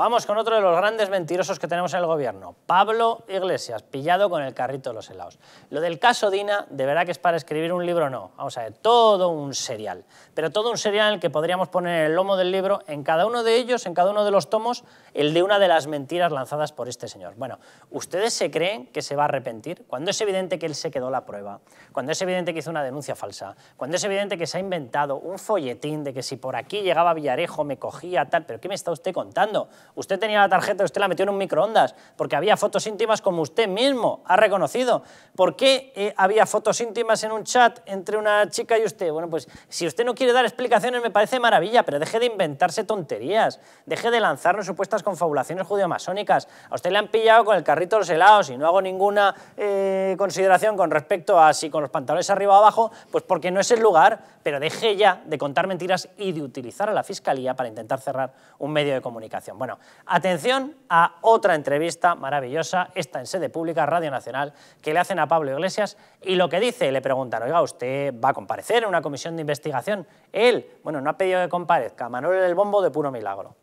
Vamos con otro de los grandes mentirosos que tenemos en el gobierno, Pablo Iglesias, pillado con el carrito de los helados. Lo del caso Dina, de verdad que es para escribir un libro, no. Vamos a ver, todo un serial. Pero todo un serial el que podríamos poner en el lomo del libro, en cada uno de ellos, en cada uno de los tomos, el de una de las mentiras lanzadas por este señor. Bueno, ¿ustedes se creen que se va a arrepentir? Cuando es evidente que él se quedó la prueba, cuando es evidente que hizo una denuncia falsa, cuando es evidente que se ha inventado un folletín de que si por aquí llegaba Villarejo me cogía, tal, pero ¿qué me está usted contando? Usted tenía la tarjeta, usted la metió en un microondas, porque había fotos íntimas como usted mismo ha reconocido. ¿Por qué eh, había fotos íntimas en un chat entre una chica y usted? Bueno, pues si usted no quiere dar explicaciones me parece maravilla, pero deje de inventarse tonterías, deje de lanzarnos supuestas confabulaciones judio masónicas A usted le han pillado con el carrito de los helados y no hago ninguna eh, consideración con respecto a si con los pantalones arriba o abajo, pues porque no es el lugar, pero deje ya de contar mentiras y de utilizar a la Fiscalía para intentar cerrar un medio de comunicación. Bueno, Atención a otra entrevista maravillosa, esta en sede pública, Radio Nacional, que le hacen a Pablo Iglesias y lo que dice, le preguntan, oiga, ¿usted va a comparecer en una comisión de investigación? Él, bueno, no ha pedido que comparezca, Manuel El Bombo de puro milagro.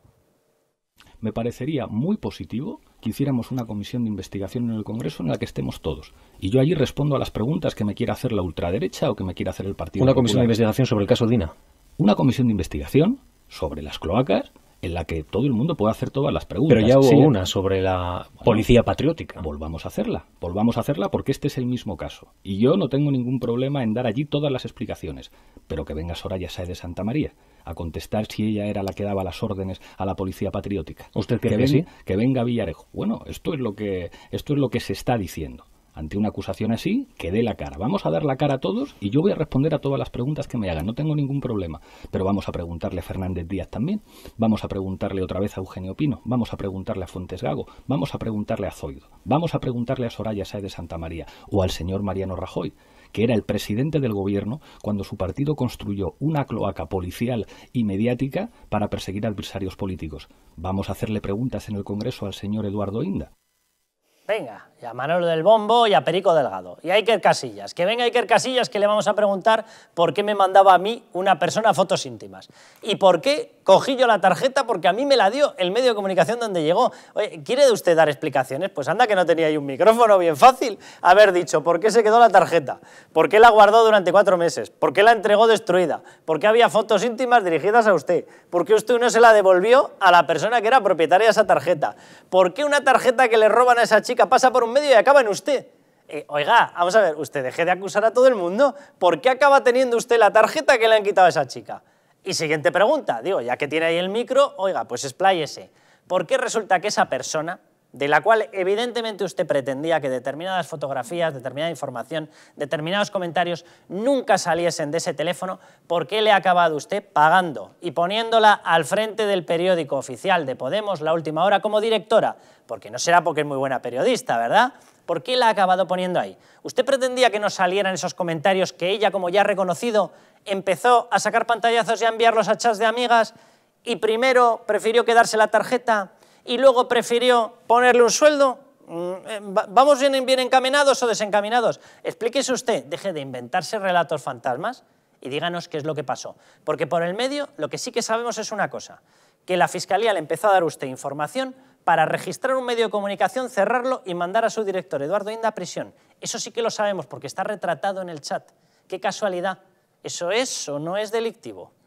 Me parecería muy positivo que hiciéramos una comisión de investigación en el Congreso en la que estemos todos. Y yo allí respondo a las preguntas que me quiera hacer la ultraderecha o que me quiera hacer el Partido Una comisión de investigación sobre el caso Dina. Una comisión de investigación sobre las cloacas en la que todo el mundo puede hacer todas las preguntas. Pero ya hubo una sobre la policía patriótica. Volvamos a hacerla, volvamos a hacerla porque este es el mismo caso. Y yo no tengo ningún problema en dar allí todas las explicaciones, pero que venga Soraya Sáez de Santa María a contestar si ella era la que daba las órdenes a la policía patriótica. ¿Usted cree que, que venga Villarejo. Bueno, esto es lo que esto es lo que se está diciendo ante una acusación así, que dé la cara. Vamos a dar la cara a todos y yo voy a responder a todas las preguntas que me hagan. No tengo ningún problema. Pero vamos a preguntarle a Fernández Díaz también. Vamos a preguntarle otra vez a Eugenio Pino. Vamos a preguntarle a Fuentes Gago. Vamos a preguntarle a Zoido. Vamos a preguntarle a Soraya Sáez de Santa María o al señor Mariano Rajoy que era el presidente del gobierno cuando su partido construyó una cloaca policial y mediática para perseguir adversarios políticos. Vamos a hacerle preguntas en el Congreso al señor Eduardo Inda. Venga, y a Manolo del Bombo y a Perico Delgado. Y a Iker Casillas. Que venga Iker Casillas que le vamos a preguntar por qué me mandaba a mí una persona fotos íntimas. Y por qué Cogí yo la tarjeta porque a mí me la dio el medio de comunicación donde llegó. Oye, ¿quiere usted dar explicaciones? Pues anda que no tenía ahí un micrófono bien fácil. Haber dicho, ¿por qué se quedó la tarjeta? ¿Por qué la guardó durante cuatro meses? ¿Por qué la entregó destruida? ¿Por qué había fotos íntimas dirigidas a usted? ¿Por qué usted no se la devolvió a la persona que era propietaria de esa tarjeta? ¿Por qué una tarjeta que le roban a esa chica pasa por un medio y acaba en usted? Eh, oiga, vamos a ver, usted deje de acusar a todo el mundo. ¿Por qué acaba teniendo usted la tarjeta que le han quitado a esa chica? Y siguiente pregunta, digo, ya que tiene ahí el micro, oiga, pues expláyese. ¿Por qué resulta que esa persona de la cual evidentemente usted pretendía que determinadas fotografías, determinada información, determinados comentarios nunca saliesen de ese teléfono, ¿por qué le ha acabado usted pagando y poniéndola al frente del periódico oficial de Podemos, La Última Hora, como directora? Porque no será porque es muy buena periodista, ¿verdad? ¿Por qué la ha acabado poniendo ahí? ¿Usted pretendía que no salieran esos comentarios que ella, como ya ha reconocido, empezó a sacar pantallazos y a enviarlos a chats de amigas y primero prefirió quedarse la tarjeta? y luego prefirió ponerle un sueldo? Mm, eh, ¿Vamos bien, bien encaminados o desencaminados? Explíquese usted, deje de inventarse relatos fantasmas y díganos qué es lo que pasó. Porque por el medio lo que sí que sabemos es una cosa, que la Fiscalía le empezó a dar usted información para registrar un medio de comunicación, cerrarlo y mandar a su director, Eduardo Inda, a prisión. Eso sí que lo sabemos porque está retratado en el chat. Qué casualidad. ¿Eso es o no es delictivo?